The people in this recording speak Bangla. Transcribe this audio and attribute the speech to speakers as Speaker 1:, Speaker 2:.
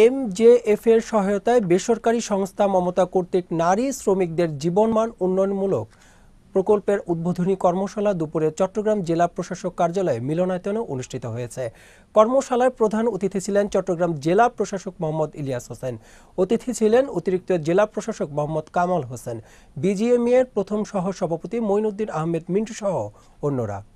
Speaker 1: এমজেএফের সহায়তায় বেসরকারি সংস্থা মমতা কর্তৃক নারী শ্রমিকদের জীবনমান উন্নয়নমূলক প্রকল্পের উদ্বোধনী কর্মশালা দুপুরে চট্টগ্রাম জেলা প্রশাসক কার্যালয়ে মিলনায়তনে অনুষ্ঠিত হয়েছে কর্মশালায় প্রধান অতিথি ছিলেন চট্টগ্রাম জেলা প্রশাসক মোহাম্মদ ইলিয়াস হোসেন অতিথি ছিলেন অতিরিক্ত জেলা প্রশাসক মোহাম্মদ কামাল হোসেন বিজিএমইয়ের প্রথম সহ সভাপতি মঈনুদ্দিন আহমেদ মিন্টু সহ অন্যরা